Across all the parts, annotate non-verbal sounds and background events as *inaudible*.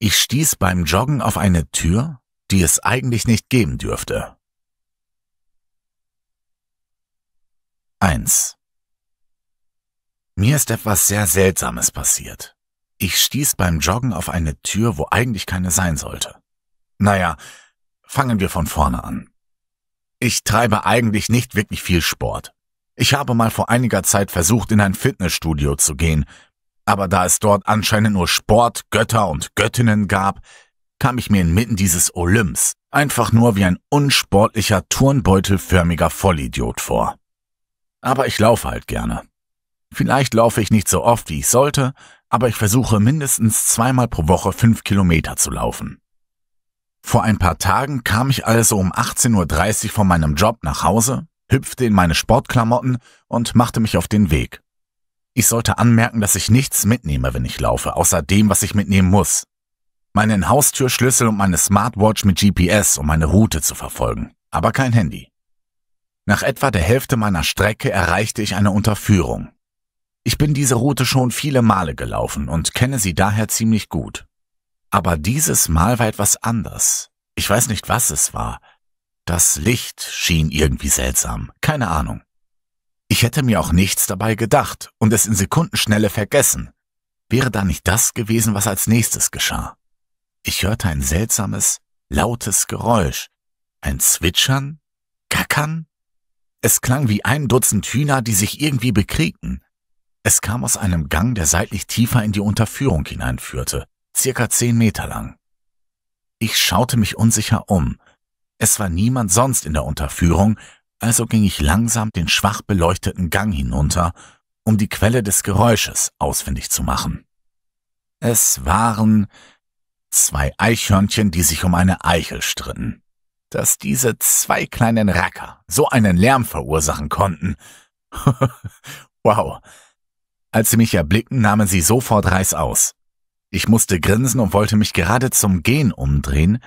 Ich stieß beim Joggen auf eine Tür, die es eigentlich nicht geben dürfte. 1. Mir ist etwas sehr Seltsames passiert. Ich stieß beim Joggen auf eine Tür, wo eigentlich keine sein sollte. Naja, fangen wir von vorne an. Ich treibe eigentlich nicht wirklich viel Sport. Ich habe mal vor einiger Zeit versucht, in ein Fitnessstudio zu gehen, aber da es dort anscheinend nur Sport, Götter und Göttinnen gab, kam ich mir inmitten dieses Olymps einfach nur wie ein unsportlicher, turnbeutelförmiger Vollidiot vor. Aber ich laufe halt gerne. Vielleicht laufe ich nicht so oft, wie ich sollte, aber ich versuche mindestens zweimal pro Woche fünf Kilometer zu laufen. Vor ein paar Tagen kam ich also um 18.30 Uhr von meinem Job nach Hause, hüpfte in meine Sportklamotten und machte mich auf den Weg. Ich sollte anmerken, dass ich nichts mitnehme, wenn ich laufe, außer dem, was ich mitnehmen muss. Meinen Haustürschlüssel und meine Smartwatch mit GPS, um meine Route zu verfolgen, aber kein Handy. Nach etwa der Hälfte meiner Strecke erreichte ich eine Unterführung. Ich bin diese Route schon viele Male gelaufen und kenne sie daher ziemlich gut. Aber dieses Mal war etwas anders. Ich weiß nicht, was es war. Das Licht schien irgendwie seltsam, keine Ahnung. Ich hätte mir auch nichts dabei gedacht und es in Sekundenschnelle vergessen. Wäre da nicht das gewesen, was als nächstes geschah? Ich hörte ein seltsames, lautes Geräusch. Ein Zwitschern? Gackern? Es klang wie ein Dutzend Hühner, die sich irgendwie bekriegten. Es kam aus einem Gang, der seitlich tiefer in die Unterführung hineinführte, circa zehn Meter lang. Ich schaute mich unsicher um. Es war niemand sonst in der Unterführung, also ging ich langsam den schwach beleuchteten Gang hinunter, um die Quelle des Geräusches ausfindig zu machen. Es waren zwei Eichhörnchen, die sich um eine Eichel stritten. Dass diese zwei kleinen Racker so einen Lärm verursachen konnten. *laughs* wow. Als sie mich erblickten, nahmen sie sofort aus. Ich musste grinsen und wollte mich gerade zum Gehen umdrehen,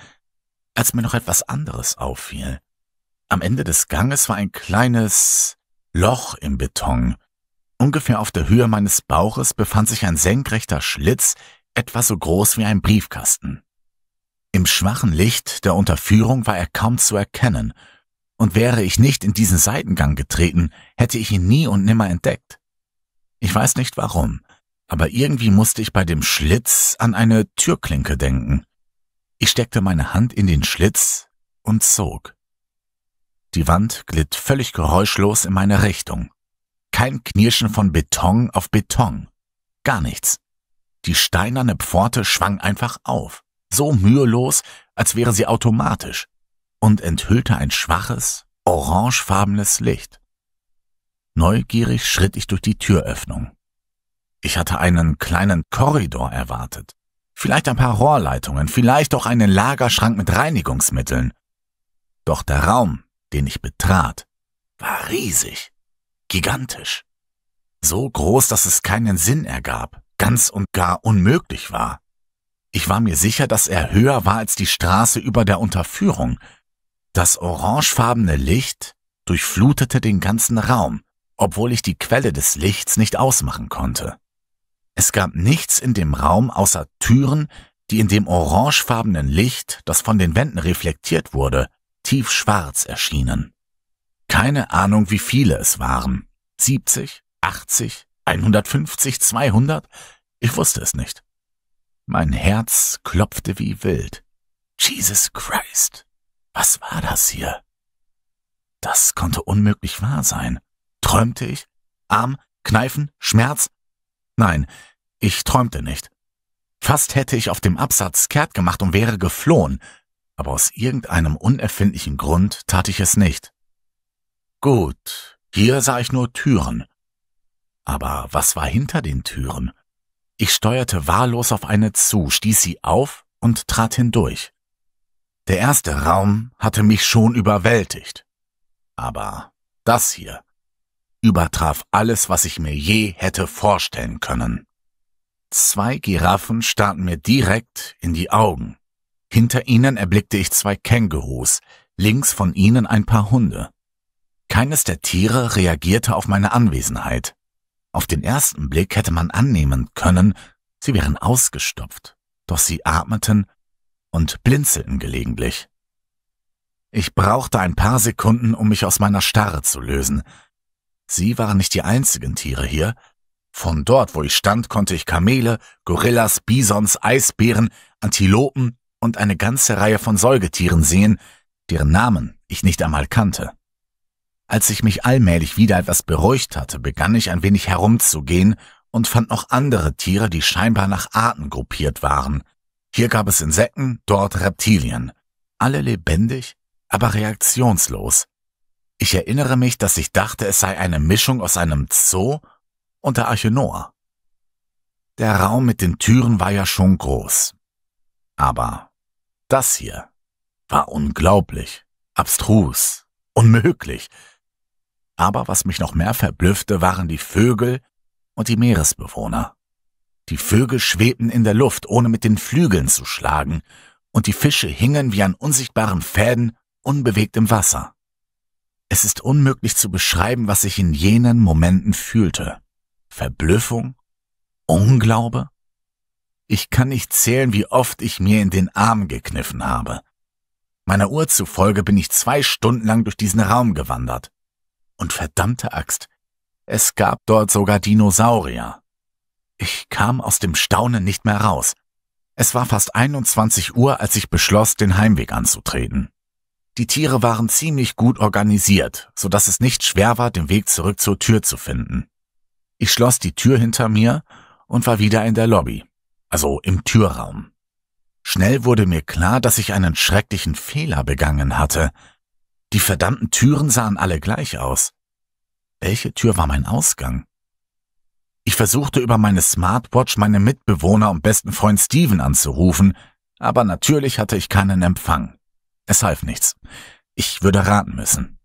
als mir noch etwas anderes auffiel. Am Ende des Ganges war ein kleines Loch im Beton. Ungefähr auf der Höhe meines Bauches befand sich ein senkrechter Schlitz, etwa so groß wie ein Briefkasten. Im schwachen Licht der Unterführung war er kaum zu erkennen, und wäre ich nicht in diesen Seitengang getreten, hätte ich ihn nie und nimmer entdeckt. Ich weiß nicht warum, aber irgendwie musste ich bei dem Schlitz an eine Türklinke denken. Ich steckte meine Hand in den Schlitz und zog. Die Wand glitt völlig geräuschlos in meine Richtung. Kein Knirschen von Beton auf Beton. Gar nichts. Die steinerne Pforte schwang einfach auf, so mühelos, als wäre sie automatisch, und enthüllte ein schwaches, orangefarbenes Licht. Neugierig schritt ich durch die Türöffnung. Ich hatte einen kleinen Korridor erwartet, vielleicht ein paar Rohrleitungen, vielleicht auch einen Lagerschrank mit Reinigungsmitteln. Doch der Raum, den ich betrat, war riesig, gigantisch. So groß, dass es keinen Sinn ergab, ganz und gar unmöglich war. Ich war mir sicher, dass er höher war als die Straße über der Unterführung. Das orangefarbene Licht durchflutete den ganzen Raum, obwohl ich die Quelle des Lichts nicht ausmachen konnte. Es gab nichts in dem Raum außer Türen, die in dem orangefarbenen Licht, das von den Wänden reflektiert wurde, tiefschwarz erschienen. Keine Ahnung, wie viele es waren. 70, 80, 150, 200? Ich wusste es nicht. Mein Herz klopfte wie wild. Jesus Christ, was war das hier? Das konnte unmöglich wahr sein. Träumte ich? Arm, Kneifen, Schmerz? Nein, ich träumte nicht. Fast hätte ich auf dem Absatz kehrt gemacht und wäre geflohen, aber aus irgendeinem unerfindlichen Grund tat ich es nicht. Gut, hier sah ich nur Türen. Aber was war hinter den Türen? Ich steuerte wahllos auf eine zu, stieß sie auf und trat hindurch. Der erste Raum hatte mich schon überwältigt. Aber das hier übertraf alles, was ich mir je hätte vorstellen können. Zwei Giraffen starrten mir direkt in die Augen. Hinter ihnen erblickte ich zwei Kängurus, links von ihnen ein paar Hunde. Keines der Tiere reagierte auf meine Anwesenheit. Auf den ersten Blick hätte man annehmen können, sie wären ausgestopft, doch sie atmeten und blinzelten gelegentlich. Ich brauchte ein paar Sekunden, um mich aus meiner Starre zu lösen. Sie waren nicht die einzigen Tiere hier. Von dort, wo ich stand, konnte ich Kamele, Gorillas, Bisons, Eisbären, Antilopen, und eine ganze Reihe von Säugetieren sehen, deren Namen ich nicht einmal kannte. Als ich mich allmählich wieder etwas beruhigt hatte, begann ich ein wenig herumzugehen und fand noch andere Tiere, die scheinbar nach Arten gruppiert waren. Hier gab es Insekten, dort Reptilien. Alle lebendig, aber reaktionslos. Ich erinnere mich, dass ich dachte, es sei eine Mischung aus einem Zoo und der Arche Noah. Der Raum mit den Türen war ja schon groß. Aber das hier war unglaublich, abstrus, unmöglich. Aber was mich noch mehr verblüffte, waren die Vögel und die Meeresbewohner. Die Vögel schwebten in der Luft, ohne mit den Flügeln zu schlagen, und die Fische hingen wie an unsichtbaren Fäden unbewegt im Wasser. Es ist unmöglich zu beschreiben, was ich in jenen Momenten fühlte. Verblüffung? Unglaube? Ich kann nicht zählen, wie oft ich mir in den Arm gekniffen habe. Meiner Uhr zufolge bin ich zwei Stunden lang durch diesen Raum gewandert. Und verdammte Axt, es gab dort sogar Dinosaurier. Ich kam aus dem Staunen nicht mehr raus. Es war fast 21 Uhr, als ich beschloss, den Heimweg anzutreten. Die Tiere waren ziemlich gut organisiert, so dass es nicht schwer war, den Weg zurück zur Tür zu finden. Ich schloss die Tür hinter mir und war wieder in der Lobby also im Türraum. Schnell wurde mir klar, dass ich einen schrecklichen Fehler begangen hatte. Die verdammten Türen sahen alle gleich aus. Welche Tür war mein Ausgang? Ich versuchte über meine Smartwatch meine Mitbewohner und besten Freund Steven anzurufen, aber natürlich hatte ich keinen Empfang. Es half nichts. Ich würde raten müssen.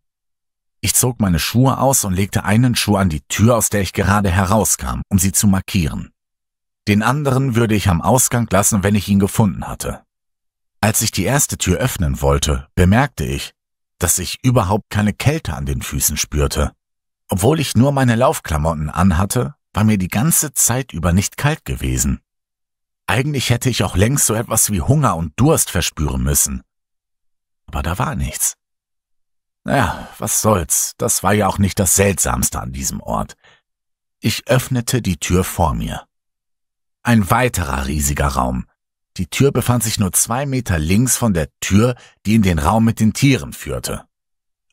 Ich zog meine Schuhe aus und legte einen Schuh an die Tür, aus der ich gerade herauskam, um sie zu markieren. Den anderen würde ich am Ausgang lassen, wenn ich ihn gefunden hatte. Als ich die erste Tür öffnen wollte, bemerkte ich, dass ich überhaupt keine Kälte an den Füßen spürte. Obwohl ich nur meine Laufklamotten anhatte, war mir die ganze Zeit über nicht kalt gewesen. Eigentlich hätte ich auch längst so etwas wie Hunger und Durst verspüren müssen. Aber da war nichts. Naja, was soll's, das war ja auch nicht das Seltsamste an diesem Ort. Ich öffnete die Tür vor mir. Ein weiterer riesiger Raum. Die Tür befand sich nur zwei Meter links von der Tür, die in den Raum mit den Tieren führte.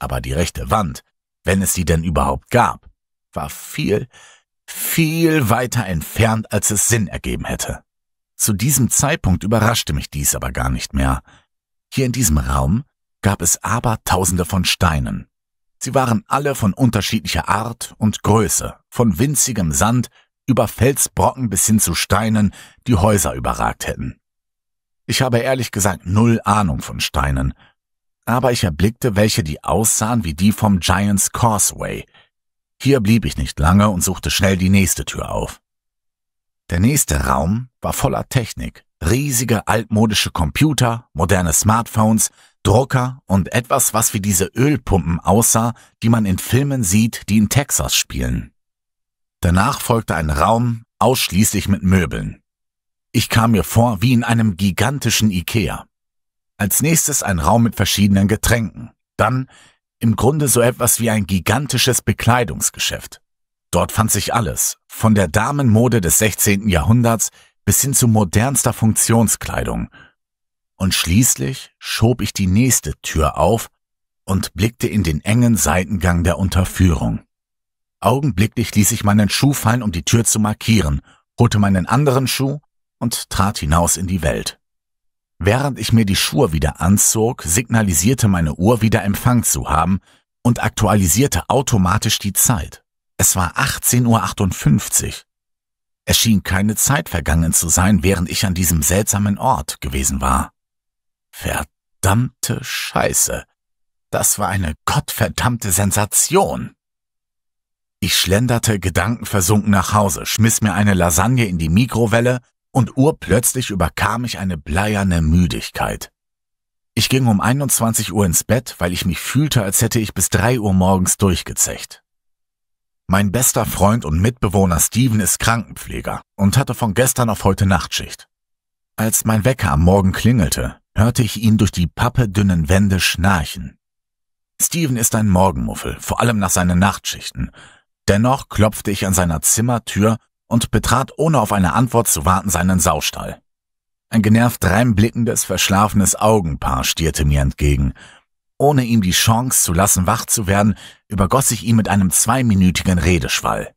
Aber die rechte Wand, wenn es sie denn überhaupt gab, war viel, viel weiter entfernt, als es Sinn ergeben hätte. Zu diesem Zeitpunkt überraschte mich dies aber gar nicht mehr. Hier in diesem Raum gab es aber Tausende von Steinen. Sie waren alle von unterschiedlicher Art und Größe, von winzigem Sand über Felsbrocken bis hin zu Steinen, die Häuser überragt hätten. Ich habe ehrlich gesagt null Ahnung von Steinen, aber ich erblickte welche, die aussahen wie die vom Giants Causeway. Hier blieb ich nicht lange und suchte schnell die nächste Tür auf. Der nächste Raum war voller Technik, riesige altmodische Computer, moderne Smartphones, Drucker und etwas, was wie diese Ölpumpen aussah, die man in Filmen sieht, die in Texas spielen. Danach folgte ein Raum ausschließlich mit Möbeln. Ich kam mir vor wie in einem gigantischen Ikea. Als nächstes ein Raum mit verschiedenen Getränken. Dann im Grunde so etwas wie ein gigantisches Bekleidungsgeschäft. Dort fand sich alles, von der Damenmode des 16. Jahrhunderts bis hin zu modernster Funktionskleidung. Und schließlich schob ich die nächste Tür auf und blickte in den engen Seitengang der Unterführung. Augenblicklich ließ ich meinen Schuh fallen, um die Tür zu markieren, holte meinen anderen Schuh und trat hinaus in die Welt. Während ich mir die Schuhe wieder anzog, signalisierte meine Uhr wieder Empfang zu haben und aktualisierte automatisch die Zeit. Es war 18.58 Uhr. Es schien keine Zeit vergangen zu sein, während ich an diesem seltsamen Ort gewesen war. Verdammte Scheiße. Das war eine gottverdammte Sensation. Ich schlenderte gedankenversunken nach Hause, schmiss mir eine Lasagne in die Mikrowelle und urplötzlich überkam mich eine bleierne Müdigkeit. Ich ging um 21 Uhr ins Bett, weil ich mich fühlte, als hätte ich bis 3 Uhr morgens durchgezecht. Mein bester Freund und Mitbewohner Steven ist Krankenpfleger und hatte von gestern auf heute Nachtschicht. Als mein Wecker am Morgen klingelte, hörte ich ihn durch die pappedünnen Wände schnarchen. Steven ist ein Morgenmuffel, vor allem nach seinen Nachtschichten, Dennoch klopfte ich an seiner Zimmertür und betrat ohne auf eine Antwort zu warten seinen Saustall. Ein genervt reinblickendes, verschlafenes Augenpaar stierte mir entgegen. Ohne ihm die Chance zu lassen, wach zu werden, übergoss ich ihn mit einem zweiminütigen Redeschwall.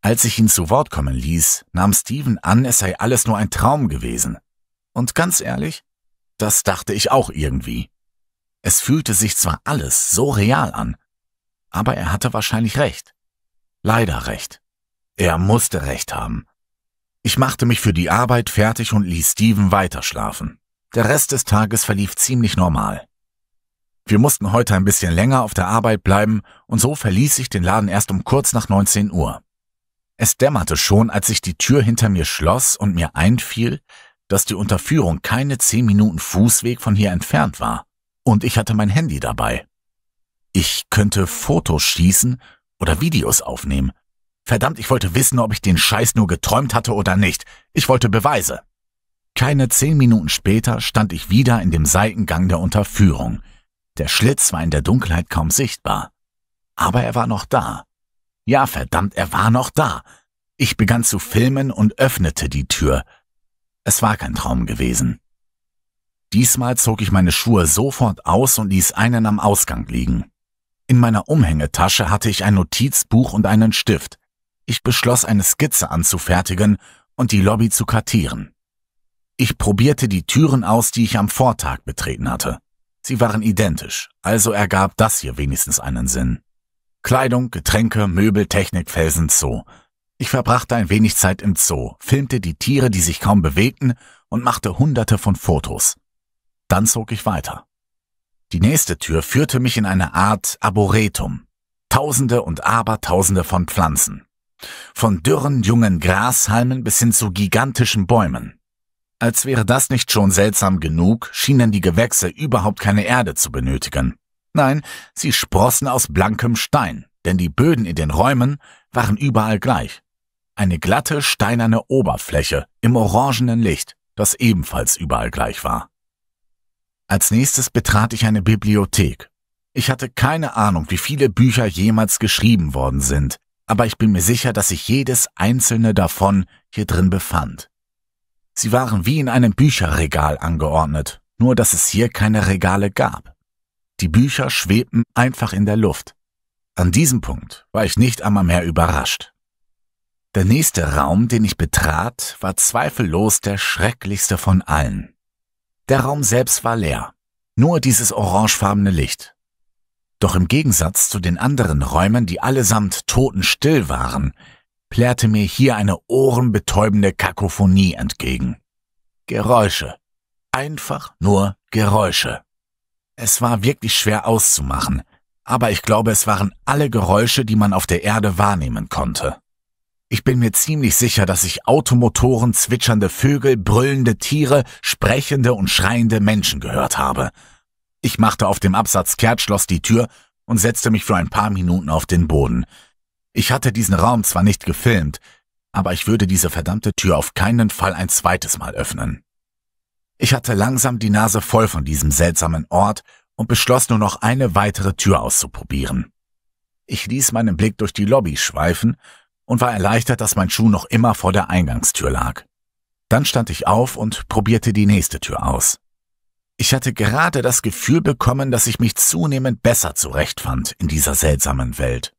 Als ich ihn zu Wort kommen ließ, nahm Steven an, es sei alles nur ein Traum gewesen. Und ganz ehrlich, das dachte ich auch irgendwie. Es fühlte sich zwar alles so real an, aber er hatte wahrscheinlich recht. Leider recht. Er musste recht haben. Ich machte mich für die Arbeit fertig und ließ Steven weiterschlafen. Der Rest des Tages verlief ziemlich normal. Wir mussten heute ein bisschen länger auf der Arbeit bleiben und so verließ ich den Laden erst um kurz nach 19 Uhr. Es dämmerte schon, als ich die Tür hinter mir schloss und mir einfiel, dass die Unterführung keine zehn Minuten Fußweg von hier entfernt war. Und ich hatte mein Handy dabei. Ich könnte Fotos schießen oder Videos aufnehmen. Verdammt, ich wollte wissen, ob ich den Scheiß nur geträumt hatte oder nicht. Ich wollte Beweise. Keine zehn Minuten später stand ich wieder in dem Seitengang der Unterführung. Der Schlitz war in der Dunkelheit kaum sichtbar. Aber er war noch da. Ja, verdammt, er war noch da. Ich begann zu filmen und öffnete die Tür. Es war kein Traum gewesen. Diesmal zog ich meine Schuhe sofort aus und ließ einen am Ausgang liegen. In meiner Umhängetasche hatte ich ein Notizbuch und einen Stift. Ich beschloss, eine Skizze anzufertigen und die Lobby zu kartieren. Ich probierte die Türen aus, die ich am Vortag betreten hatte. Sie waren identisch, also ergab das hier wenigstens einen Sinn. Kleidung, Getränke, Möbel, Technik, Felsen, Zoo. Ich verbrachte ein wenig Zeit im Zoo, filmte die Tiere, die sich kaum bewegten, und machte hunderte von Fotos. Dann zog ich weiter. Die nächste Tür führte mich in eine Art Arboretum. Tausende und Abertausende von Pflanzen. Von dürren, jungen Grashalmen bis hin zu gigantischen Bäumen. Als wäre das nicht schon seltsam genug, schienen die Gewächse überhaupt keine Erde zu benötigen. Nein, sie sprossen aus blankem Stein, denn die Böden in den Räumen waren überall gleich. Eine glatte, steinerne Oberfläche im orangenen Licht, das ebenfalls überall gleich war. Als nächstes betrat ich eine Bibliothek. Ich hatte keine Ahnung, wie viele Bücher jemals geschrieben worden sind, aber ich bin mir sicher, dass sich jedes einzelne davon hier drin befand. Sie waren wie in einem Bücherregal angeordnet, nur dass es hier keine Regale gab. Die Bücher schwebten einfach in der Luft. An diesem Punkt war ich nicht einmal mehr überrascht. Der nächste Raum, den ich betrat, war zweifellos der schrecklichste von allen. Der Raum selbst war leer. Nur dieses orangefarbene Licht. Doch im Gegensatz zu den anderen Räumen, die allesamt totenstill waren, plärrte mir hier eine ohrenbetäubende Kakophonie entgegen. Geräusche. Einfach nur Geräusche. Es war wirklich schwer auszumachen, aber ich glaube, es waren alle Geräusche, die man auf der Erde wahrnehmen konnte. Ich bin mir ziemlich sicher, dass ich Automotoren, zwitschernde Vögel, brüllende Tiere, sprechende und schreiende Menschen gehört habe. Ich machte auf dem Absatz Kehrtschloss die Tür und setzte mich für ein paar Minuten auf den Boden. Ich hatte diesen Raum zwar nicht gefilmt, aber ich würde diese verdammte Tür auf keinen Fall ein zweites Mal öffnen. Ich hatte langsam die Nase voll von diesem seltsamen Ort und beschloss nur noch eine weitere Tür auszuprobieren. Ich ließ meinen Blick durch die Lobby schweifen und war erleichtert, dass mein Schuh noch immer vor der Eingangstür lag. Dann stand ich auf und probierte die nächste Tür aus. Ich hatte gerade das Gefühl bekommen, dass ich mich zunehmend besser zurechtfand in dieser seltsamen Welt.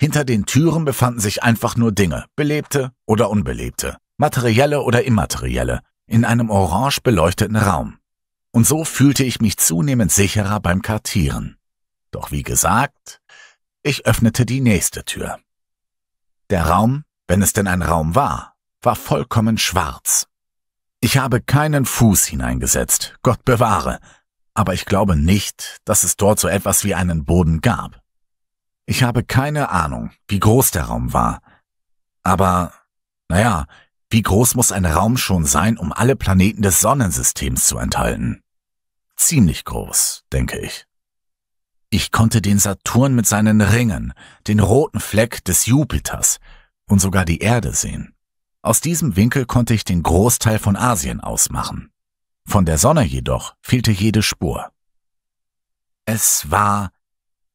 Hinter den Türen befanden sich einfach nur Dinge, belebte oder unbelebte, materielle oder immaterielle, in einem orange beleuchteten Raum. Und so fühlte ich mich zunehmend sicherer beim Kartieren. Doch wie gesagt, ich öffnete die nächste Tür. Der Raum, wenn es denn ein Raum war, war vollkommen schwarz. Ich habe keinen Fuß hineingesetzt, Gott bewahre, aber ich glaube nicht, dass es dort so etwas wie einen Boden gab. Ich habe keine Ahnung, wie groß der Raum war. Aber, naja, wie groß muss ein Raum schon sein, um alle Planeten des Sonnensystems zu enthalten? Ziemlich groß, denke ich. Ich konnte den Saturn mit seinen Ringen, den roten Fleck des Jupiters und sogar die Erde sehen. Aus diesem Winkel konnte ich den Großteil von Asien ausmachen. Von der Sonne jedoch fehlte jede Spur. Es war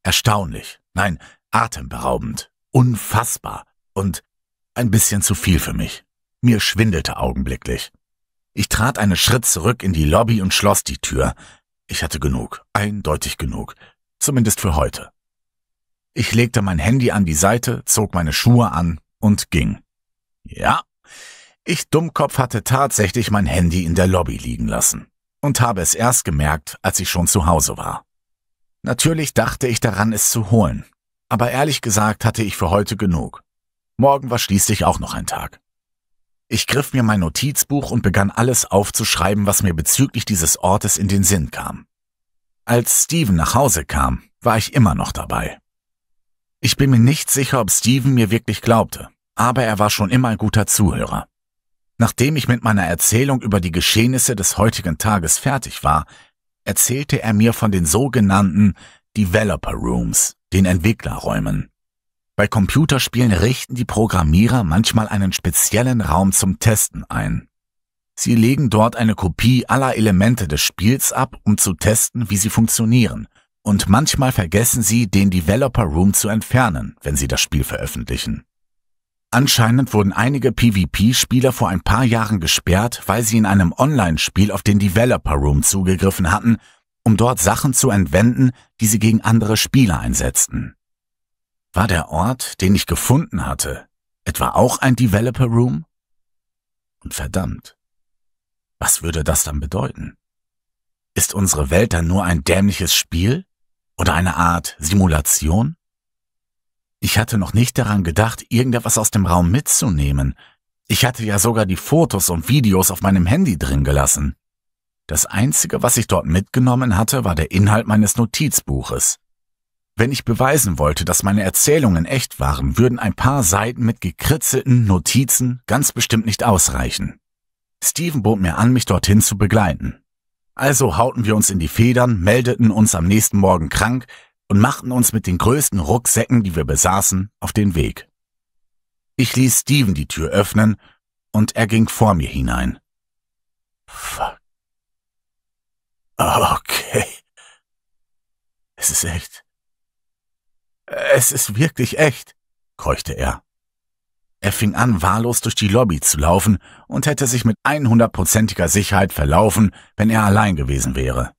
erstaunlich, nein, atemberaubend, unfassbar und ein bisschen zu viel für mich. Mir schwindelte augenblicklich. Ich trat einen Schritt zurück in die Lobby und schloss die Tür. Ich hatte genug, eindeutig genug zumindest für heute. Ich legte mein Handy an die Seite, zog meine Schuhe an und ging. Ja, ich Dummkopf hatte tatsächlich mein Handy in der Lobby liegen lassen und habe es erst gemerkt, als ich schon zu Hause war. Natürlich dachte ich daran, es zu holen, aber ehrlich gesagt hatte ich für heute genug. Morgen war schließlich auch noch ein Tag. Ich griff mir mein Notizbuch und begann alles aufzuschreiben, was mir bezüglich dieses Ortes in den Sinn kam. Als Steven nach Hause kam, war ich immer noch dabei. Ich bin mir nicht sicher, ob Steven mir wirklich glaubte, aber er war schon immer ein guter Zuhörer. Nachdem ich mit meiner Erzählung über die Geschehnisse des heutigen Tages fertig war, erzählte er mir von den sogenannten Developer Rooms, den Entwicklerräumen. Bei Computerspielen richten die Programmierer manchmal einen speziellen Raum zum Testen ein. Sie legen dort eine Kopie aller Elemente des Spiels ab, um zu testen, wie sie funktionieren. Und manchmal vergessen sie, den Developer Room zu entfernen, wenn sie das Spiel veröffentlichen. Anscheinend wurden einige PvP-Spieler vor ein paar Jahren gesperrt, weil sie in einem Online-Spiel auf den Developer Room zugegriffen hatten, um dort Sachen zu entwenden, die sie gegen andere Spieler einsetzten. War der Ort, den ich gefunden hatte, etwa auch ein Developer Room? Und verdammt, was würde das dann bedeuten? Ist unsere Welt dann nur ein dämliches Spiel oder eine Art Simulation? Ich hatte noch nicht daran gedacht, irgendetwas aus dem Raum mitzunehmen. Ich hatte ja sogar die Fotos und Videos auf meinem Handy drin gelassen. Das Einzige, was ich dort mitgenommen hatte, war der Inhalt meines Notizbuches. Wenn ich beweisen wollte, dass meine Erzählungen echt waren, würden ein paar Seiten mit gekritzelten Notizen ganz bestimmt nicht ausreichen. Steven bot mir an, mich dorthin zu begleiten. Also hauten wir uns in die Federn, meldeten uns am nächsten Morgen krank und machten uns mit den größten Rucksäcken, die wir besaßen, auf den Weg. Ich ließ Steven die Tür öffnen und er ging vor mir hinein. Fuck. Okay. Es ist echt. Es ist wirklich echt, keuchte er. Er fing an, wahllos durch die Lobby zu laufen und hätte sich mit 100%iger Sicherheit verlaufen, wenn er allein gewesen wäre.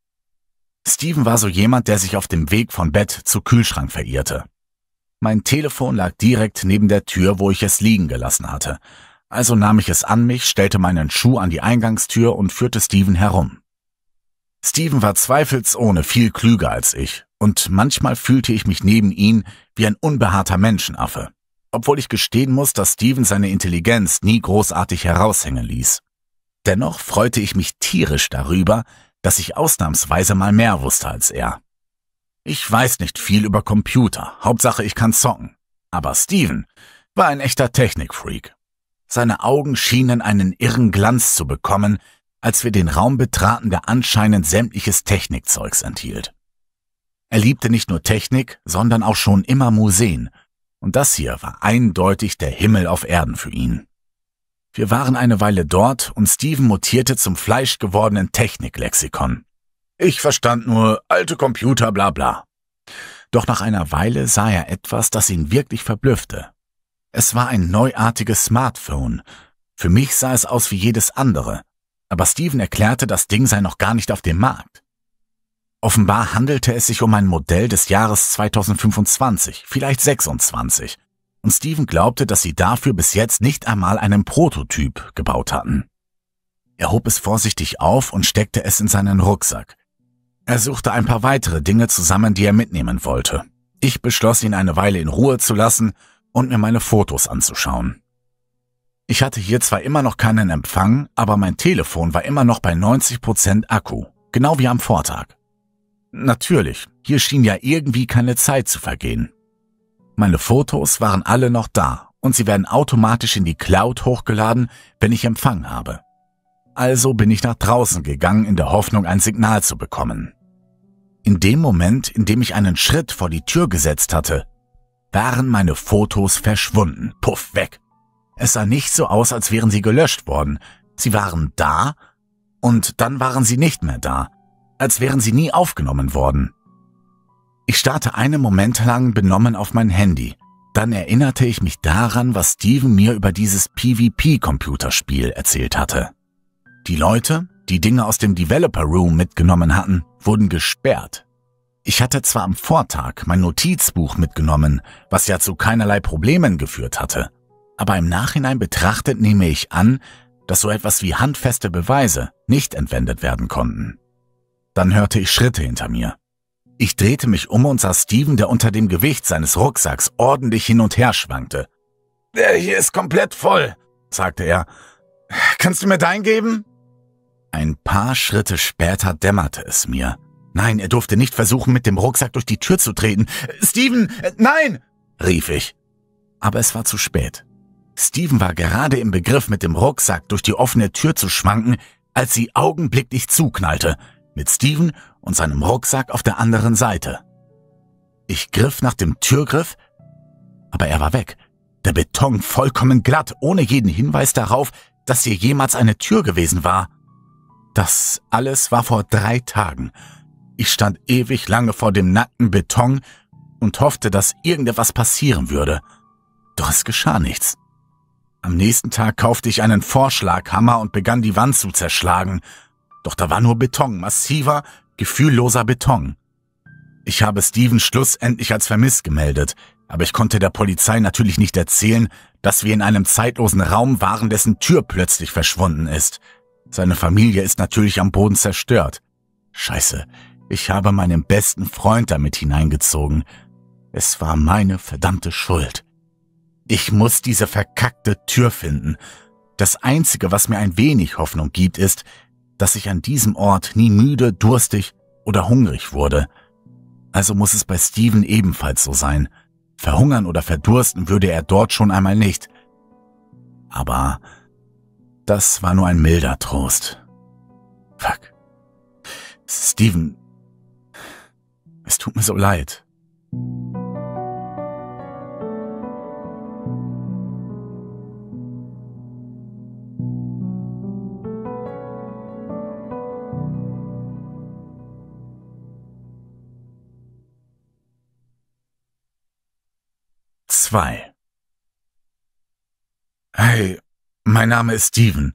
Steven war so jemand, der sich auf dem Weg von Bett zu Kühlschrank verirrte. Mein Telefon lag direkt neben der Tür, wo ich es liegen gelassen hatte. Also nahm ich es an mich, stellte meinen Schuh an die Eingangstür und führte Steven herum. Steven war zweifelsohne viel klüger als ich, und manchmal fühlte ich mich neben ihn wie ein unbehaarter Menschenaffe obwohl ich gestehen muss, dass Steven seine Intelligenz nie großartig heraushängen ließ. Dennoch freute ich mich tierisch darüber, dass ich ausnahmsweise mal mehr wusste als er. Ich weiß nicht viel über Computer, Hauptsache ich kann zocken. Aber Steven war ein echter Technikfreak. Seine Augen schienen einen irren Glanz zu bekommen, als wir den Raum betraten, der anscheinend sämtliches Technikzeugs enthielt. Er liebte nicht nur Technik, sondern auch schon immer Museen – und das hier war eindeutig der Himmel auf Erden für ihn. Wir waren eine Weile dort und Steven mutierte zum fleischgewordenen Techniklexikon. Ich verstand nur alte Computer, bla bla. Doch nach einer Weile sah er etwas, das ihn wirklich verblüffte. Es war ein neuartiges Smartphone. Für mich sah es aus wie jedes andere, aber Steven erklärte, das Ding sei noch gar nicht auf dem Markt. Offenbar handelte es sich um ein Modell des Jahres 2025, vielleicht 26, und Steven glaubte, dass sie dafür bis jetzt nicht einmal einen Prototyp gebaut hatten. Er hob es vorsichtig auf und steckte es in seinen Rucksack. Er suchte ein paar weitere Dinge zusammen, die er mitnehmen wollte. Ich beschloss, ihn eine Weile in Ruhe zu lassen und mir meine Fotos anzuschauen. Ich hatte hier zwar immer noch keinen Empfang, aber mein Telefon war immer noch bei 90% Akku, genau wie am Vortag. Natürlich, hier schien ja irgendwie keine Zeit zu vergehen. Meine Fotos waren alle noch da und sie werden automatisch in die Cloud hochgeladen, wenn ich Empfang habe. Also bin ich nach draußen gegangen in der Hoffnung, ein Signal zu bekommen. In dem Moment, in dem ich einen Schritt vor die Tür gesetzt hatte, waren meine Fotos verschwunden, puff weg. Es sah nicht so aus, als wären sie gelöscht worden. Sie waren da und dann waren sie nicht mehr da als wären sie nie aufgenommen worden. Ich starrte einen Moment lang benommen auf mein Handy. Dann erinnerte ich mich daran, was Steven mir über dieses PvP-Computerspiel erzählt hatte. Die Leute, die Dinge aus dem Developer Room mitgenommen hatten, wurden gesperrt. Ich hatte zwar am Vortag mein Notizbuch mitgenommen, was ja zu keinerlei Problemen geführt hatte, aber im Nachhinein betrachtet nehme ich an, dass so etwas wie handfeste Beweise nicht entwendet werden konnten. Dann hörte ich Schritte hinter mir. Ich drehte mich um und sah Steven, der unter dem Gewicht seines Rucksacks ordentlich hin und her schwankte. Der hier ist komplett voll, sagte er. Kannst du mir dein geben? Ein paar Schritte später dämmerte es mir. Nein, er durfte nicht versuchen, mit dem Rucksack durch die Tür zu treten. Steven, äh, nein! rief ich. Aber es war zu spät. Steven war gerade im Begriff, mit dem Rucksack durch die offene Tür zu schwanken, als sie augenblicklich zuknallte mit Steven und seinem Rucksack auf der anderen Seite. Ich griff nach dem Türgriff, aber er war weg. Der Beton vollkommen glatt, ohne jeden Hinweis darauf, dass hier jemals eine Tür gewesen war. Das alles war vor drei Tagen. Ich stand ewig lange vor dem nackten Beton und hoffte, dass irgendetwas passieren würde. Doch es geschah nichts. Am nächsten Tag kaufte ich einen Vorschlaghammer und begann die Wand zu zerschlagen – doch da war nur Beton, massiver, gefühlloser Beton. Ich habe Steven schlussendlich als vermisst gemeldet, aber ich konnte der Polizei natürlich nicht erzählen, dass wir in einem zeitlosen Raum waren, dessen Tür plötzlich verschwunden ist. Seine Familie ist natürlich am Boden zerstört. Scheiße, ich habe meinen besten Freund damit hineingezogen. Es war meine verdammte Schuld. Ich muss diese verkackte Tür finden. Das Einzige, was mir ein wenig Hoffnung gibt, ist, dass ich an diesem Ort nie müde, durstig oder hungrig wurde. Also muss es bei Steven ebenfalls so sein. Verhungern oder verdursten würde er dort schon einmal nicht. Aber das war nur ein milder Trost. Fuck. Steven, es tut mir so leid. 2 Hey, mein Name ist Steven.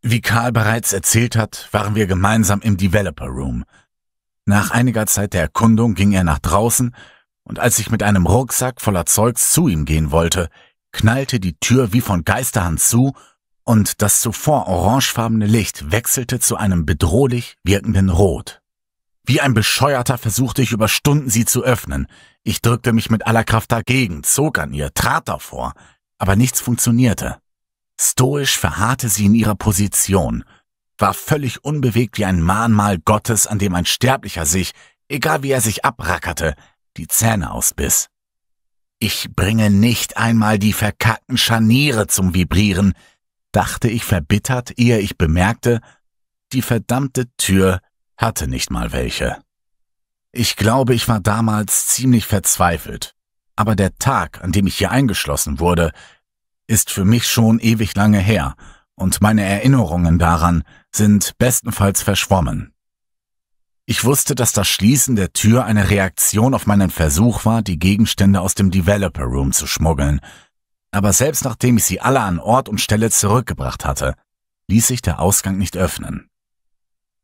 Wie Karl bereits erzählt hat, waren wir gemeinsam im Developer Room. Nach einiger Zeit der Erkundung ging er nach draußen, und als ich mit einem Rucksack voller Zeugs zu ihm gehen wollte, knallte die Tür wie von Geisterhand zu, und das zuvor orangefarbene Licht wechselte zu einem bedrohlich wirkenden Rot. Wie ein Bescheuerter versuchte ich über Stunden sie zu öffnen, ich drückte mich mit aller Kraft dagegen, zog an ihr, trat davor, aber nichts funktionierte. Stoisch verharrte sie in ihrer Position, war völlig unbewegt wie ein Mahnmal Gottes, an dem ein Sterblicher sich, egal wie er sich abrackerte, die Zähne ausbiss. Ich bringe nicht einmal die verkackten Scharniere zum Vibrieren, dachte ich verbittert, ehe ich bemerkte, die verdammte Tür hatte nicht mal welche. Ich glaube, ich war damals ziemlich verzweifelt, aber der Tag, an dem ich hier eingeschlossen wurde, ist für mich schon ewig lange her, und meine Erinnerungen daran sind bestenfalls verschwommen. Ich wusste, dass das Schließen der Tür eine Reaktion auf meinen Versuch war, die Gegenstände aus dem Developer Room zu schmuggeln, aber selbst nachdem ich sie alle an Ort und Stelle zurückgebracht hatte, ließ sich der Ausgang nicht öffnen.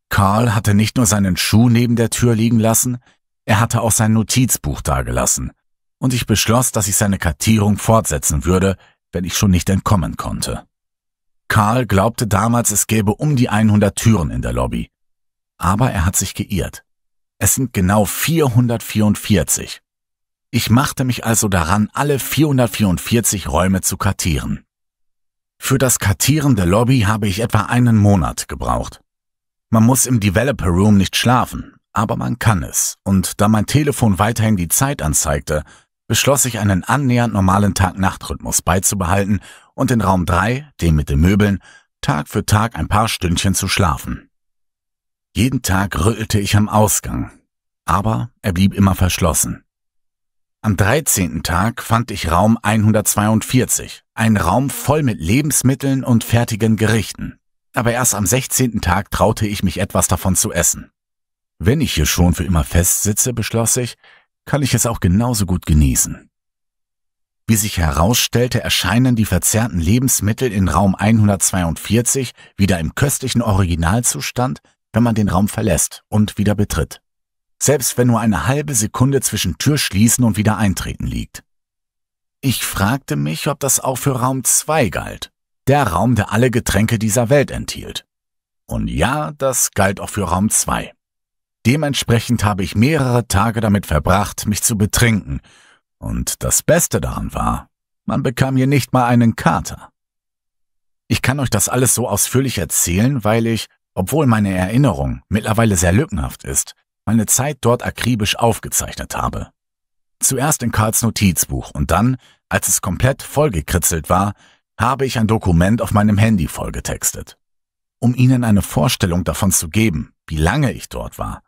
Karl hatte nicht nur seinen Schuh neben der Tür liegen lassen, er hatte auch sein Notizbuch dagelassen, und ich beschloss, dass ich seine Kartierung fortsetzen würde, wenn ich schon nicht entkommen konnte. Karl glaubte damals, es gäbe um die 100 Türen in der Lobby. Aber er hat sich geirrt. Es sind genau 444. Ich machte mich also daran, alle 444 Räume zu kartieren. Für das Kartieren der Lobby habe ich etwa einen Monat gebraucht. Man muss im Developer Room nicht schlafen, aber man kann es. Und da mein Telefon weiterhin die Zeit anzeigte, beschloss ich einen annähernd normalen Tag-Nacht-Rhythmus beizubehalten und in Raum 3, dem mit den Möbeln, Tag für Tag ein paar Stündchen zu schlafen. Jeden Tag rüttelte ich am Ausgang, aber er blieb immer verschlossen. Am 13. Tag fand ich Raum 142, einen Raum voll mit Lebensmitteln und fertigen Gerichten aber erst am 16. Tag traute ich mich etwas davon zu essen. Wenn ich hier schon für immer festsitze, beschloss ich, kann ich es auch genauso gut genießen. Wie sich herausstellte, erscheinen die verzerrten Lebensmittel in Raum 142 wieder im köstlichen Originalzustand, wenn man den Raum verlässt und wieder betritt. Selbst wenn nur eine halbe Sekunde zwischen Tür schließen und wieder eintreten liegt. Ich fragte mich, ob das auch für Raum 2 galt der Raum, der alle Getränke dieser Welt enthielt. Und ja, das galt auch für Raum 2. Dementsprechend habe ich mehrere Tage damit verbracht, mich zu betrinken. Und das Beste daran war, man bekam hier nicht mal einen Kater. Ich kann euch das alles so ausführlich erzählen, weil ich, obwohl meine Erinnerung mittlerweile sehr lückenhaft ist, meine Zeit dort akribisch aufgezeichnet habe. Zuerst in Karls Notizbuch und dann, als es komplett vollgekritzelt war, habe ich ein Dokument auf meinem Handy vollgetextet. Um Ihnen eine Vorstellung davon zu geben, wie lange ich dort war,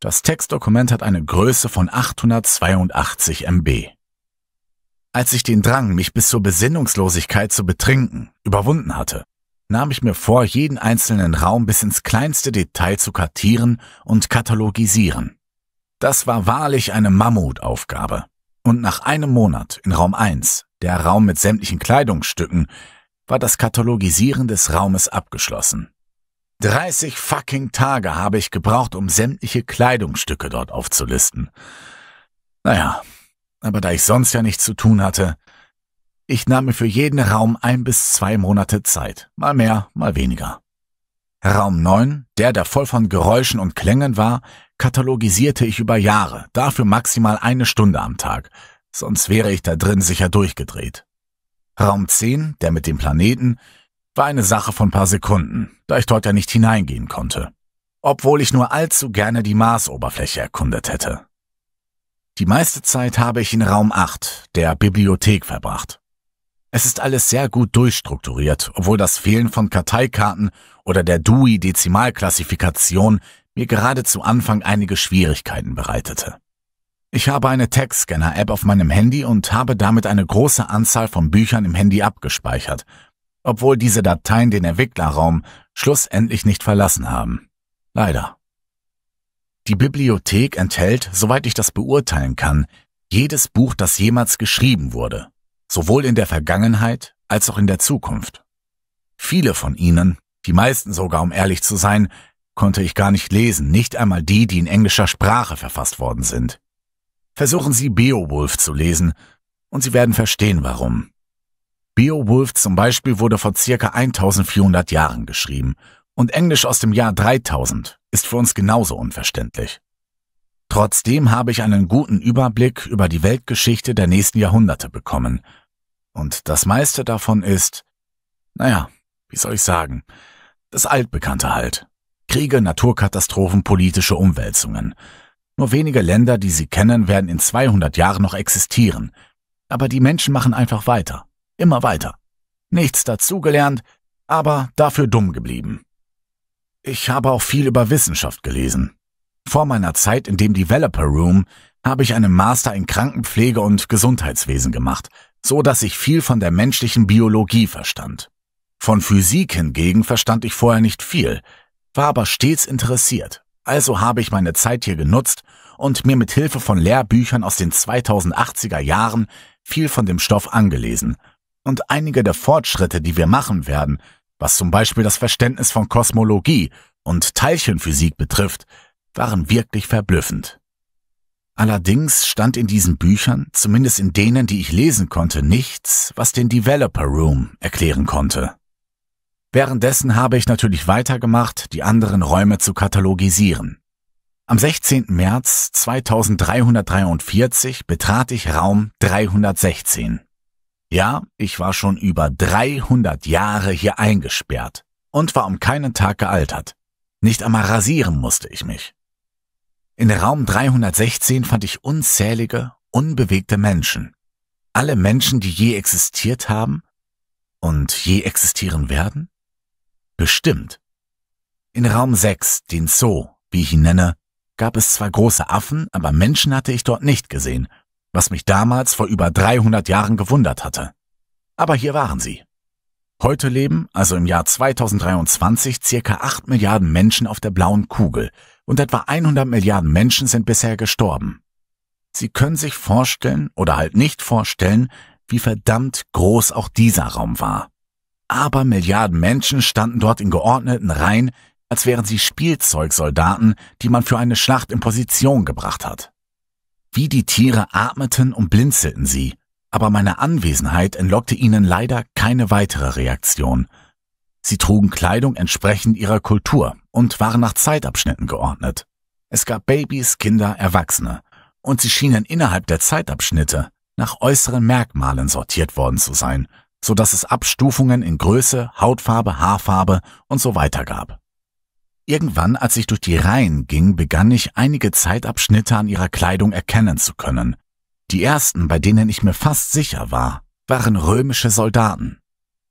das Textdokument hat eine Größe von 882 MB. Als ich den Drang, mich bis zur Besinnungslosigkeit zu betrinken, überwunden hatte, nahm ich mir vor, jeden einzelnen Raum bis ins kleinste Detail zu kartieren und katalogisieren. Das war wahrlich eine Mammutaufgabe. Und nach einem Monat in Raum 1, der Raum mit sämtlichen Kleidungsstücken, war das Katalogisieren des Raumes abgeschlossen. 30 fucking Tage habe ich gebraucht, um sämtliche Kleidungsstücke dort aufzulisten. Naja, aber da ich sonst ja nichts zu tun hatte, ich nahm mir für jeden Raum ein bis zwei Monate Zeit, mal mehr, mal weniger. Raum 9, der, der voll von Geräuschen und Klängen war, katalogisierte ich über Jahre, dafür maximal eine Stunde am Tag, sonst wäre ich da drin sicher durchgedreht. Raum 10, der mit dem Planeten, war eine Sache von paar Sekunden, da ich dort ja nicht hineingehen konnte, obwohl ich nur allzu gerne die Marsoberfläche erkundet hätte. Die meiste Zeit habe ich in Raum 8, der Bibliothek, verbracht. Es ist alles sehr gut durchstrukturiert, obwohl das Fehlen von Karteikarten oder der Dewey-Dezimalklassifikation mir gerade zu Anfang einige Schwierigkeiten bereitete. Ich habe eine Textscanner-App auf meinem Handy und habe damit eine große Anzahl von Büchern im Handy abgespeichert, obwohl diese Dateien den Entwicklerraum schlussendlich nicht verlassen haben. Leider. Die Bibliothek enthält, soweit ich das beurteilen kann, jedes Buch, das jemals geschrieben wurde, sowohl in der Vergangenheit als auch in der Zukunft. Viele von ihnen, die meisten sogar um ehrlich zu sein, konnte ich gar nicht lesen, nicht einmal die, die in englischer Sprache verfasst worden sind. Versuchen Sie Beowulf zu lesen, und Sie werden verstehen, warum. Beowulf zum Beispiel wurde vor circa 1400 Jahren geschrieben, und Englisch aus dem Jahr 3000 ist für uns genauso unverständlich. Trotzdem habe ich einen guten Überblick über die Weltgeschichte der nächsten Jahrhunderte bekommen. Und das meiste davon ist, naja, wie soll ich sagen, das Altbekannte halt. Kriege, Naturkatastrophen, politische Umwälzungen. Nur wenige Länder, die Sie kennen, werden in 200 Jahren noch existieren. Aber die Menschen machen einfach weiter. Immer weiter. Nichts dazugelernt, aber dafür dumm geblieben. Ich habe auch viel über Wissenschaft gelesen. Vor meiner Zeit in dem Developer Room habe ich einen Master in Krankenpflege und Gesundheitswesen gemacht, so dass ich viel von der menschlichen Biologie verstand. Von Physik hingegen verstand ich vorher nicht viel, war aber stets interessiert, also habe ich meine Zeit hier genutzt und mir mit Hilfe von Lehrbüchern aus den 2080er Jahren viel von dem Stoff angelesen und einige der Fortschritte, die wir machen werden, was zum Beispiel das Verständnis von Kosmologie und Teilchenphysik betrifft, waren wirklich verblüffend. Allerdings stand in diesen Büchern, zumindest in denen, die ich lesen konnte, nichts, was den Developer Room erklären konnte. Währenddessen habe ich natürlich weitergemacht, die anderen Räume zu katalogisieren. Am 16. März 2343 betrat ich Raum 316. Ja, ich war schon über 300 Jahre hier eingesperrt und war um keinen Tag gealtert. Nicht einmal rasieren musste ich mich. In Raum 316 fand ich unzählige, unbewegte Menschen. Alle Menschen, die je existiert haben und je existieren werden? Bestimmt. In Raum 6, den Zoo, wie ich ihn nenne, gab es zwar große Affen, aber Menschen hatte ich dort nicht gesehen, was mich damals vor über 300 Jahren gewundert hatte. Aber hier waren sie. Heute leben, also im Jahr 2023, circa 8 Milliarden Menschen auf der blauen Kugel und etwa 100 Milliarden Menschen sind bisher gestorben. Sie können sich vorstellen oder halt nicht vorstellen, wie verdammt groß auch dieser Raum war aber Milliarden Menschen standen dort in geordneten Reihen, als wären sie Spielzeugsoldaten, die man für eine Schlacht in Position gebracht hat. Wie die Tiere atmeten und blinzelten sie, aber meine Anwesenheit entlockte ihnen leider keine weitere Reaktion. Sie trugen Kleidung entsprechend ihrer Kultur und waren nach Zeitabschnitten geordnet. Es gab Babys, Kinder, Erwachsene, und sie schienen innerhalb der Zeitabschnitte nach äußeren Merkmalen sortiert worden zu sein – so dass es Abstufungen in Größe, Hautfarbe, Haarfarbe und so weiter gab. Irgendwann, als ich durch die Reihen ging, begann ich einige Zeitabschnitte an ihrer Kleidung erkennen zu können. Die ersten, bei denen ich mir fast sicher war, waren römische Soldaten.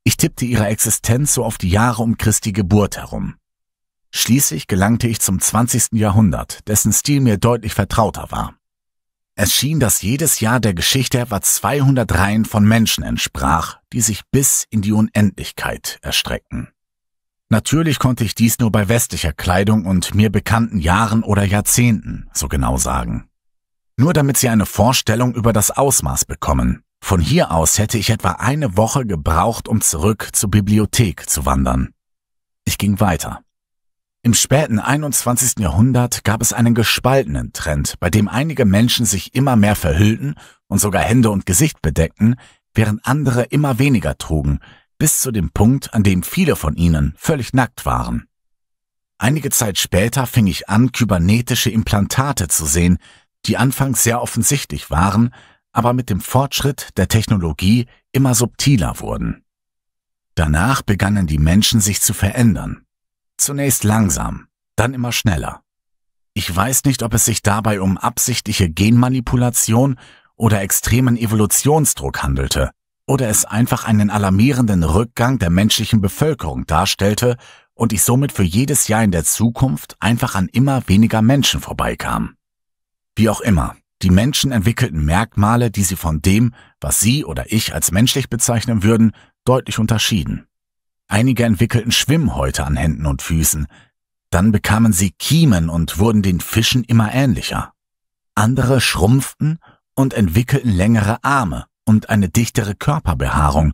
Ich tippte ihre Existenz so auf die Jahre um Christi Geburt herum. Schließlich gelangte ich zum 20. Jahrhundert, dessen Stil mir deutlich vertrauter war. Es schien, dass jedes Jahr der Geschichte etwa 200 Reihen von Menschen entsprach, die sich bis in die Unendlichkeit erstreckten. Natürlich konnte ich dies nur bei westlicher Kleidung und mir bekannten Jahren oder Jahrzehnten so genau sagen. Nur damit Sie eine Vorstellung über das Ausmaß bekommen. Von hier aus hätte ich etwa eine Woche gebraucht, um zurück zur Bibliothek zu wandern. Ich ging weiter. Im späten 21. Jahrhundert gab es einen gespaltenen Trend, bei dem einige Menschen sich immer mehr verhüllten und sogar Hände und Gesicht bedeckten, während andere immer weniger trugen, bis zu dem Punkt, an dem viele von ihnen völlig nackt waren. Einige Zeit später fing ich an, kybernetische Implantate zu sehen, die anfangs sehr offensichtlich waren, aber mit dem Fortschritt der Technologie immer subtiler wurden. Danach begannen die Menschen sich zu verändern, Zunächst langsam, dann immer schneller. Ich weiß nicht, ob es sich dabei um absichtliche Genmanipulation oder extremen Evolutionsdruck handelte, oder es einfach einen alarmierenden Rückgang der menschlichen Bevölkerung darstellte und ich somit für jedes Jahr in der Zukunft einfach an immer weniger Menschen vorbeikam. Wie auch immer, die Menschen entwickelten Merkmale, die sie von dem, was sie oder ich als menschlich bezeichnen würden, deutlich unterschieden. Einige entwickelten Schwimmhäute an Händen und Füßen. Dann bekamen sie Kiemen und wurden den Fischen immer ähnlicher. Andere schrumpften und entwickelten längere Arme und eine dichtere Körperbehaarung,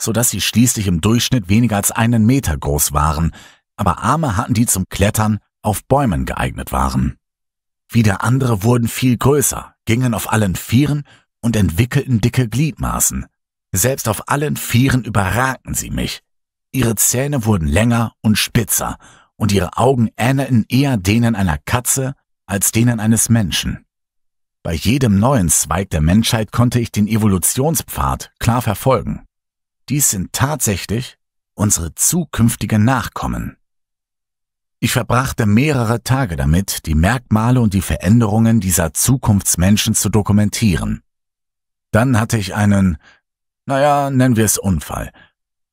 so dass sie schließlich im Durchschnitt weniger als einen Meter groß waren, aber Arme hatten, die zum Klettern auf Bäumen geeignet waren. Wieder andere wurden viel größer, gingen auf allen Vieren und entwickelten dicke Gliedmaßen. Selbst auf allen Vieren überragten sie mich. Ihre Zähne wurden länger und spitzer und ihre Augen ähnelten eher denen einer Katze als denen eines Menschen. Bei jedem neuen Zweig der Menschheit konnte ich den Evolutionspfad klar verfolgen. Dies sind tatsächlich unsere zukünftigen Nachkommen. Ich verbrachte mehrere Tage damit, die Merkmale und die Veränderungen dieser Zukunftsmenschen zu dokumentieren. Dann hatte ich einen, naja, nennen wir es Unfall,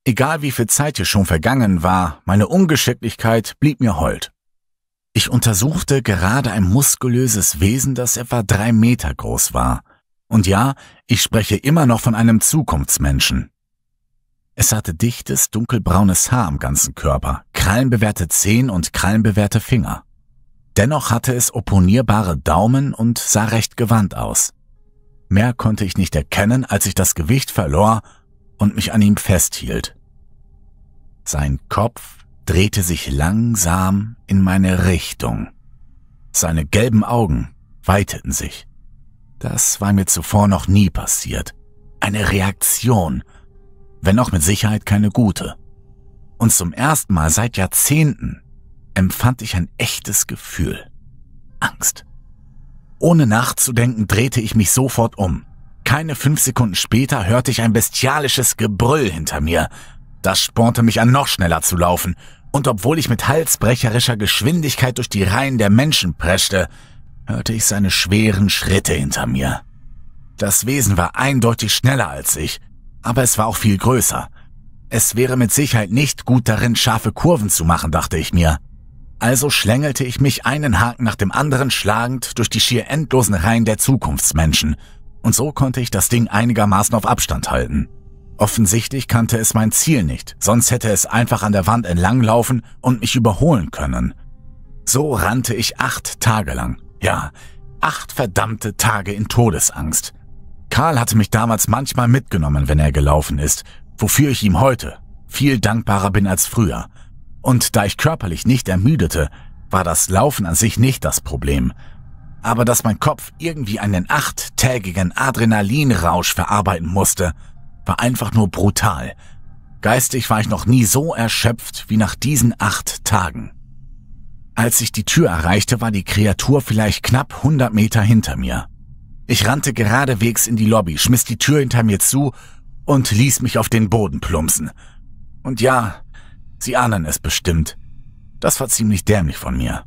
Egal wie viel Zeit hier schon vergangen war, meine Ungeschicklichkeit blieb mir hold. Ich untersuchte gerade ein muskulöses Wesen, das etwa drei Meter groß war. Und ja, ich spreche immer noch von einem Zukunftsmenschen. Es hatte dichtes, dunkelbraunes Haar am ganzen Körper, krallenbewehrte Zehen und krallenbewehrte Finger. Dennoch hatte es opponierbare Daumen und sah recht gewandt aus. Mehr konnte ich nicht erkennen, als ich das Gewicht verlor und mich an ihm festhielt. Sein Kopf drehte sich langsam in meine Richtung. Seine gelben Augen weiteten sich. Das war mir zuvor noch nie passiert. Eine Reaktion, wenn auch mit Sicherheit keine gute. Und zum ersten Mal seit Jahrzehnten empfand ich ein echtes Gefühl. Angst. Ohne nachzudenken drehte ich mich sofort um. Keine fünf Sekunden später hörte ich ein bestialisches Gebrüll hinter mir. Das spornte mich an, noch schneller zu laufen. Und obwohl ich mit halsbrecherischer Geschwindigkeit durch die Reihen der Menschen preschte, hörte ich seine schweren Schritte hinter mir. Das Wesen war eindeutig schneller als ich, aber es war auch viel größer. Es wäre mit Sicherheit nicht gut darin, scharfe Kurven zu machen, dachte ich mir. Also schlängelte ich mich einen Haken nach dem anderen schlagend durch die schier endlosen Reihen der Zukunftsmenschen – und so konnte ich das Ding einigermaßen auf Abstand halten. Offensichtlich kannte es mein Ziel nicht, sonst hätte es einfach an der Wand entlanglaufen und mich überholen können. So rannte ich acht Tage lang. Ja, acht verdammte Tage in Todesangst. Karl hatte mich damals manchmal mitgenommen, wenn er gelaufen ist, wofür ich ihm heute viel dankbarer bin als früher. Und da ich körperlich nicht ermüdete, war das Laufen an sich nicht das Problem, aber dass mein Kopf irgendwie einen achttägigen Adrenalinrausch verarbeiten musste, war einfach nur brutal. Geistig war ich noch nie so erschöpft wie nach diesen acht Tagen. Als ich die Tür erreichte, war die Kreatur vielleicht knapp 100 Meter hinter mir. Ich rannte geradewegs in die Lobby, schmiss die Tür hinter mir zu und ließ mich auf den Boden plumpsen. Und ja, Sie ahnen es bestimmt. Das war ziemlich dämlich von mir.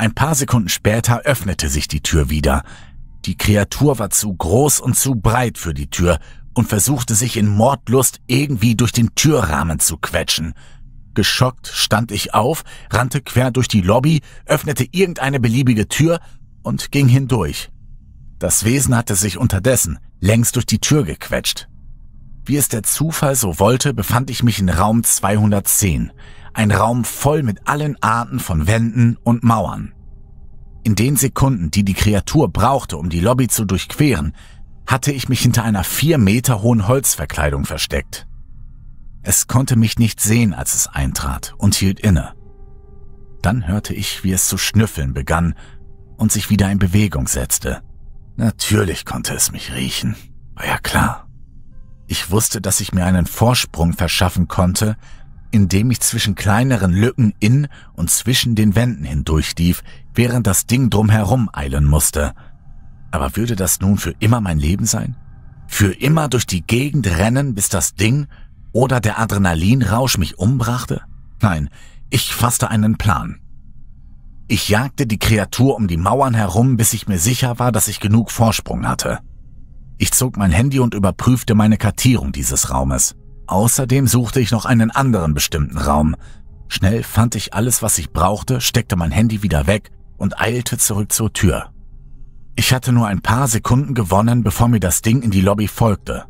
Ein paar Sekunden später öffnete sich die Tür wieder. Die Kreatur war zu groß und zu breit für die Tür und versuchte sich in Mordlust irgendwie durch den Türrahmen zu quetschen. Geschockt stand ich auf, rannte quer durch die Lobby, öffnete irgendeine beliebige Tür und ging hindurch. Das Wesen hatte sich unterdessen längst durch die Tür gequetscht. Wie es der Zufall so wollte, befand ich mich in Raum 210. Ein Raum voll mit allen Arten von Wänden und Mauern. In den Sekunden, die die Kreatur brauchte, um die Lobby zu durchqueren, hatte ich mich hinter einer vier Meter hohen Holzverkleidung versteckt. Es konnte mich nicht sehen, als es eintrat und hielt inne. Dann hörte ich, wie es zu schnüffeln begann und sich wieder in Bewegung setzte. Natürlich konnte es mich riechen. War ja klar. Ich wusste, dass ich mir einen Vorsprung verschaffen konnte, indem ich zwischen kleineren Lücken in und zwischen den Wänden hindurchlief, während das Ding drumherum eilen musste. Aber würde das nun für immer mein Leben sein? Für immer durch die Gegend rennen, bis das Ding oder der Adrenalinrausch mich umbrachte? Nein, ich fasste einen Plan. Ich jagte die Kreatur um die Mauern herum, bis ich mir sicher war, dass ich genug Vorsprung hatte. Ich zog mein Handy und überprüfte meine Kartierung dieses Raumes. Außerdem suchte ich noch einen anderen bestimmten Raum. Schnell fand ich alles, was ich brauchte, steckte mein Handy wieder weg und eilte zurück zur Tür. Ich hatte nur ein paar Sekunden gewonnen, bevor mir das Ding in die Lobby folgte.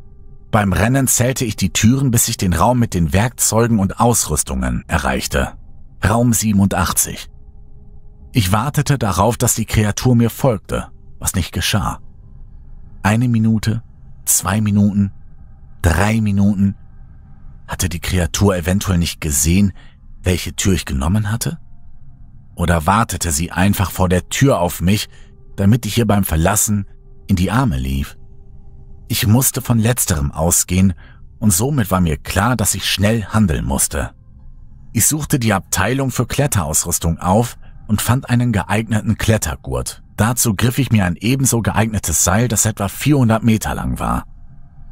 Beim Rennen zählte ich die Türen, bis ich den Raum mit den Werkzeugen und Ausrüstungen erreichte. Raum 87. Ich wartete darauf, dass die Kreatur mir folgte, was nicht geschah. Eine Minute, zwei Minuten, drei Minuten, hatte die Kreatur eventuell nicht gesehen, welche Tür ich genommen hatte? Oder wartete sie einfach vor der Tür auf mich, damit ich ihr beim Verlassen in die Arme lief? Ich musste von letzterem ausgehen und somit war mir klar, dass ich schnell handeln musste. Ich suchte die Abteilung für Kletterausrüstung auf und fand einen geeigneten Klettergurt. Dazu griff ich mir ein ebenso geeignetes Seil, das etwa 400 Meter lang war.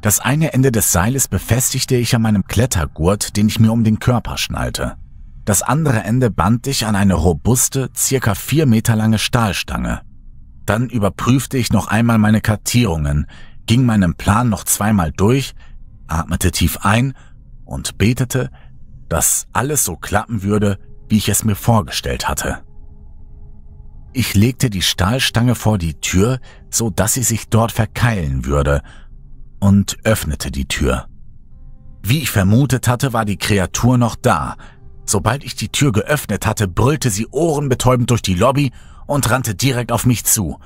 Das eine Ende des Seiles befestigte ich an meinem Klettergurt, den ich mir um den Körper schnallte. Das andere Ende band ich an eine robuste, circa vier Meter lange Stahlstange. Dann überprüfte ich noch einmal meine Kartierungen, ging meinen Plan noch zweimal durch, atmete tief ein und betete, dass alles so klappen würde, wie ich es mir vorgestellt hatte. Ich legte die Stahlstange vor die Tür, so dass sie sich dort verkeilen würde und öffnete die Tür. Wie ich vermutet hatte, war die Kreatur noch da. Sobald ich die Tür geöffnet hatte, brüllte sie ohrenbetäubend durch die Lobby und rannte direkt auf mich zu.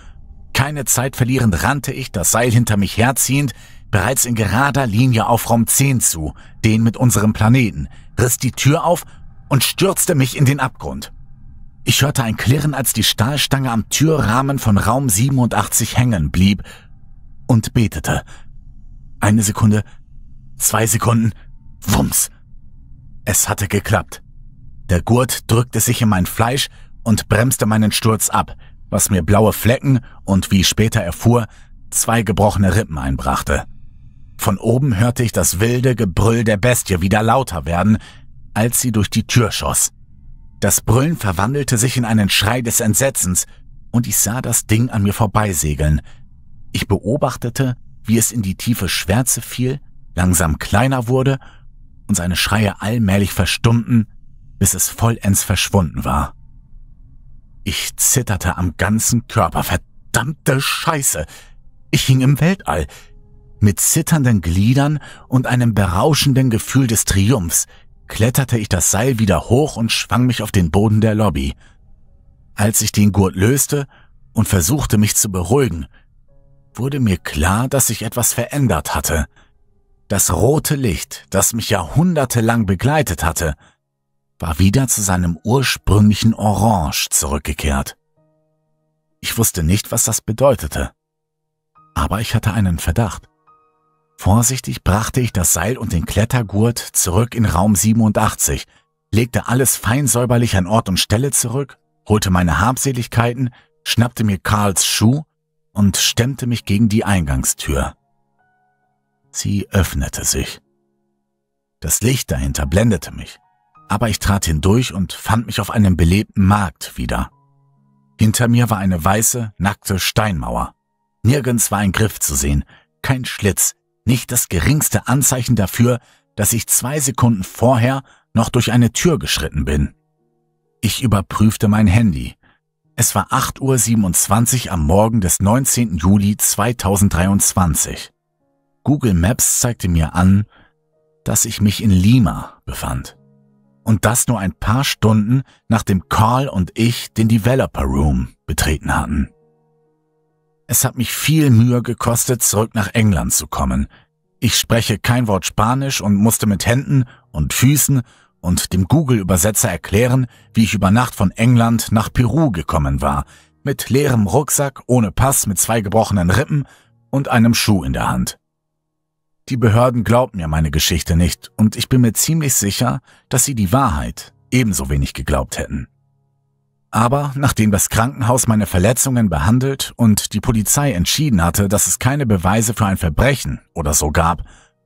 Keine Zeit verlierend rannte ich, das Seil hinter mich herziehend, bereits in gerader Linie auf Raum 10 zu, den mit unserem Planeten, riss die Tür auf und stürzte mich in den Abgrund. Ich hörte ein Klirren, als die Stahlstange am Türrahmen von Raum 87 hängen blieb und betete – eine Sekunde, zwei Sekunden, wumms. Es hatte geklappt. Der Gurt drückte sich in mein Fleisch und bremste meinen Sturz ab, was mir blaue Flecken und, wie ich später erfuhr, zwei gebrochene Rippen einbrachte. Von oben hörte ich das wilde Gebrüll der Bestie wieder lauter werden, als sie durch die Tür schoss. Das Brüllen verwandelte sich in einen Schrei des Entsetzens, und ich sah das Ding an mir vorbeisegeln. Ich beobachtete, wie es in die tiefe Schwärze fiel, langsam kleiner wurde und seine Schreie allmählich verstummten, bis es vollends verschwunden war. Ich zitterte am ganzen Körper, verdammte Scheiße. Ich hing im Weltall, mit zitternden Gliedern und einem berauschenden Gefühl des Triumphs kletterte ich das Seil wieder hoch und schwang mich auf den Boden der Lobby. Als ich den Gurt löste und versuchte mich zu beruhigen, wurde mir klar, dass sich etwas verändert hatte. Das rote Licht, das mich jahrhundertelang begleitet hatte, war wieder zu seinem ursprünglichen Orange zurückgekehrt. Ich wusste nicht, was das bedeutete. Aber ich hatte einen Verdacht. Vorsichtig brachte ich das Seil und den Klettergurt zurück in Raum 87, legte alles fein säuberlich an Ort und Stelle zurück, holte meine Habseligkeiten, schnappte mir Karls Schuh und stemmte mich gegen die Eingangstür. Sie öffnete sich. Das Licht dahinter blendete mich, aber ich trat hindurch und fand mich auf einem belebten Markt wieder. Hinter mir war eine weiße, nackte Steinmauer. Nirgends war ein Griff zu sehen, kein Schlitz, nicht das geringste Anzeichen dafür, dass ich zwei Sekunden vorher noch durch eine Tür geschritten bin. Ich überprüfte mein Handy, es war 8.27 Uhr am Morgen des 19. Juli 2023. Google Maps zeigte mir an, dass ich mich in Lima befand. Und das nur ein paar Stunden, nachdem Carl und ich den Developer Room betreten hatten. Es hat mich viel Mühe gekostet, zurück nach England zu kommen. Ich spreche kein Wort Spanisch und musste mit Händen und Füßen und dem Google-Übersetzer erklären, wie ich über Nacht von England nach Peru gekommen war, mit leerem Rucksack, ohne Pass, mit zwei gebrochenen Rippen und einem Schuh in der Hand. Die Behörden glaubten mir meine Geschichte nicht und ich bin mir ziemlich sicher, dass sie die Wahrheit ebenso wenig geglaubt hätten. Aber nachdem das Krankenhaus meine Verletzungen behandelt und die Polizei entschieden hatte, dass es keine Beweise für ein Verbrechen oder so gab,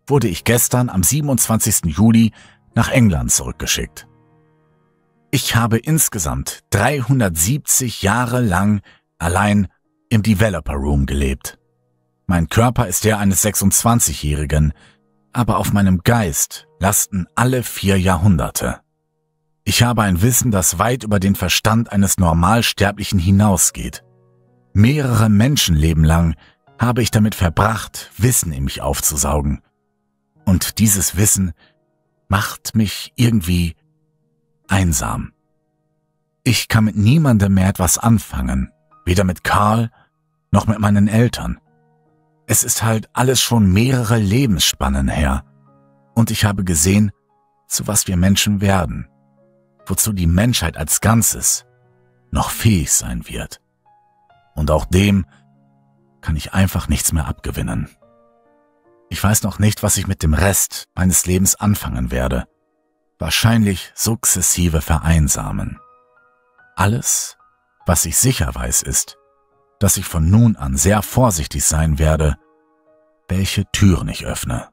wurde ich gestern am 27. Juli nach England zurückgeschickt. Ich habe insgesamt 370 Jahre lang allein im Developer Room gelebt. Mein Körper ist der eines 26-Jährigen, aber auf meinem Geist lasten alle vier Jahrhunderte. Ich habe ein Wissen, das weit über den Verstand eines Normalsterblichen hinausgeht. Mehrere Menschenleben lang habe ich damit verbracht, Wissen in mich aufzusaugen. Und dieses Wissen macht mich irgendwie einsam. Ich kann mit niemandem mehr etwas anfangen, weder mit Karl noch mit meinen Eltern. Es ist halt alles schon mehrere Lebensspannen her und ich habe gesehen, zu was wir Menschen werden, wozu die Menschheit als Ganzes noch fähig sein wird. Und auch dem kann ich einfach nichts mehr abgewinnen. Ich weiß noch nicht, was ich mit dem Rest meines Lebens anfangen werde. Wahrscheinlich sukzessive vereinsamen. Alles, was ich sicher weiß, ist, dass ich von nun an sehr vorsichtig sein werde, welche Türen ich öffne.